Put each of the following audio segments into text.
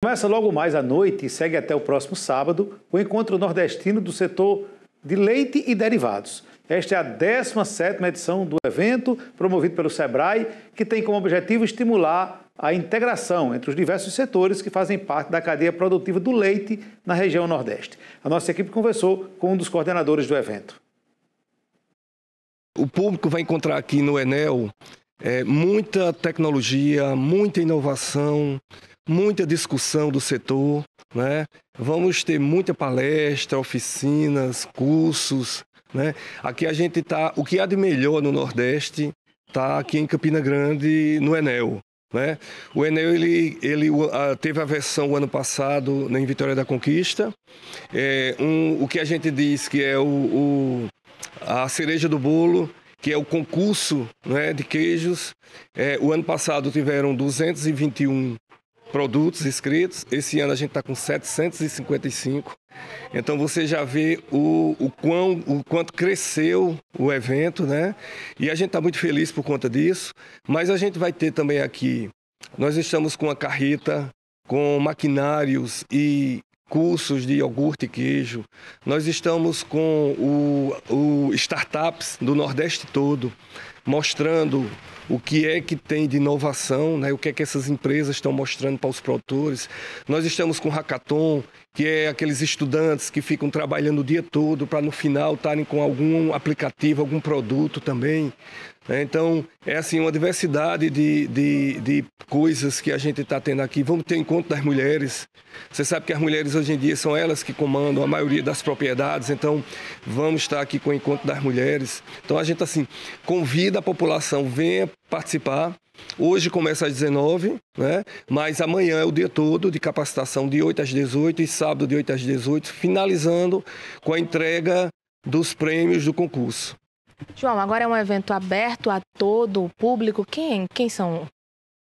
Começa logo mais à noite e segue até o próximo sábado o encontro nordestino do setor de leite e derivados. Esta é a 17ª edição do evento, promovido pelo SEBRAE, que tem como objetivo estimular a integração entre os diversos setores que fazem parte da cadeia produtiva do leite na região Nordeste. A nossa equipe conversou com um dos coordenadores do evento. O público vai encontrar aqui no Enel é, muita tecnologia, muita inovação, muita discussão do setor, né? Vamos ter muita palestra, oficinas, cursos, né? Aqui a gente está. o que há de melhor no Nordeste está aqui em Campina Grande, no Enel, né? O Enel ele, ele uh, teve a versão o ano passado né, em Vitória da Conquista. É, um, o que a gente diz que é o, o, a cereja do bolo, que é o concurso né, de queijos. É, o ano passado tiveram 221 produtos inscritos. Esse ano a gente está com 755. Então você já vê o, o, quão, o quanto cresceu o evento, né? E a gente está muito feliz por conta disso. Mas a gente vai ter também aqui, nós estamos com a carreta, com maquinários e cursos de iogurte e queijo. Nós estamos com o, o startups do Nordeste todo mostrando o que é que tem de inovação, né? o que é que essas empresas estão mostrando para os produtores. Nós estamos com o Hackathon, que é aqueles estudantes que ficam trabalhando o dia todo para no final estarem com algum aplicativo, algum produto também. Né? Então, é assim, uma diversidade de, de, de coisas que a gente está tendo aqui. Vamos ter encontro das mulheres. Você sabe que as mulheres hoje em dia são elas que comandam a maioria das propriedades, então vamos estar aqui com o encontro das mulheres. Então a gente, assim, convida da população venha participar. Hoje começa às 19, né? mas amanhã é o dia todo de capacitação de 8 às 18 e sábado de 8 às 18, finalizando com a entrega dos prêmios do concurso. João, agora é um evento aberto a todo o público. Quem, quem são?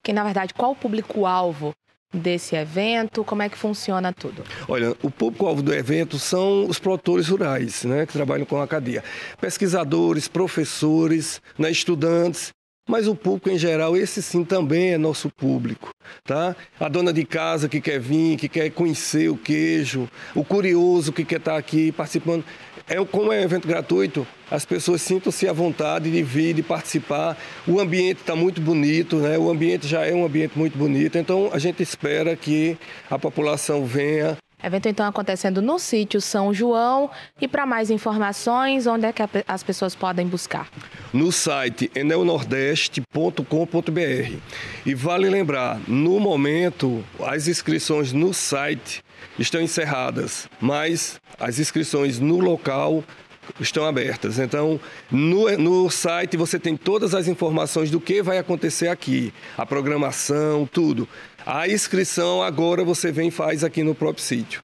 Quem, na verdade, qual o público-alvo desse evento? Como é que funciona tudo? Olha, o público-alvo do evento são os produtores rurais, né, que trabalham com a cadeia. Pesquisadores, professores, né, estudantes mas o público em geral, esse sim também é nosso público, tá? A dona de casa que quer vir, que quer conhecer o queijo, o curioso que quer estar tá aqui participando. É, como é um evento gratuito, as pessoas sintam-se à vontade de vir, de participar. O ambiente está muito bonito, né? o ambiente já é um ambiente muito bonito, então a gente espera que a população venha Evento então acontecendo no sítio São João. E para mais informações, onde é que as pessoas podem buscar? No site enelnordeste.com.br. E vale lembrar, no momento, as inscrições no site estão encerradas, mas as inscrições no local estão abertas. Então, no, no site você tem todas as informações do que vai acontecer aqui, a programação, tudo. A inscrição agora você vem e faz aqui no próprio sítio.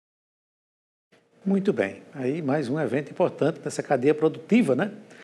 Muito bem. Aí mais um evento importante nessa cadeia produtiva, né?